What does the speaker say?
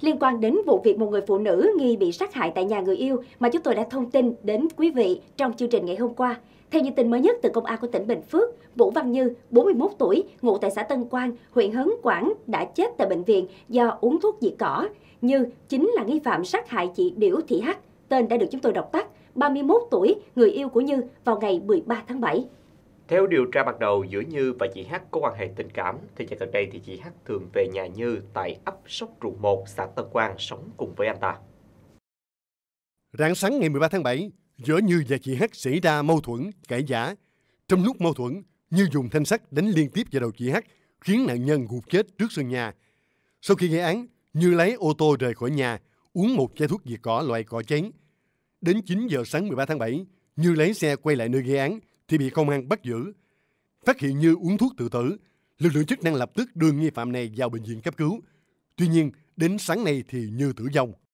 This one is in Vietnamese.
liên quan đến vụ việc một người phụ nữ nghi bị sát hại tại nhà người yêu mà chúng tôi đã thông tin đến quý vị trong chương trình ngày hôm qua. Theo như tin mới nhất từ Công an của tỉnh Bình Phước, Vũ Văn Như, 41 tuổi, ngụ tại xã Tân Quang, huyện Hớn Quảng đã chết tại bệnh viện do uống thuốc diệt cỏ. Như chính là nghi phạm sát hại chị Điểu Thị Hắc, tên đã được chúng tôi đọc tắt, 31 tuổi, người yêu của Như vào ngày 13 tháng 7. Theo điều tra ban đầu, giữa Như và chị H có quan hệ tình cảm. Thì gian gần đây thì chị H thường về nhà Như tại ấp Sóc Ruộng 1, xã Tân Quang sống cùng với anh ta. Rạng sáng ngày 13 tháng 7, giữa Như và chị H xảy ra mâu thuẫn, cãi giả. Trong lúc mâu thuẫn, Như dùng thanh sắt đánh liên tiếp vào đầu chị H, khiến nạn nhân gục chết trước sân nhà. Sau khi gây án, Như lấy ô tô rời khỏi nhà, uống một chai thuốc diệt cỏ loại cỏ chén. Đến 9 giờ sáng 13 tháng 7, Như lấy xe quay lại nơi gây án, thì bị công an bắt giữ. Phát hiện Như uống thuốc tự tử, lực lượng chức năng lập tức đưa nghi phạm này vào bệnh viện cấp cứu. Tuy nhiên, đến sáng nay thì Như tử vong.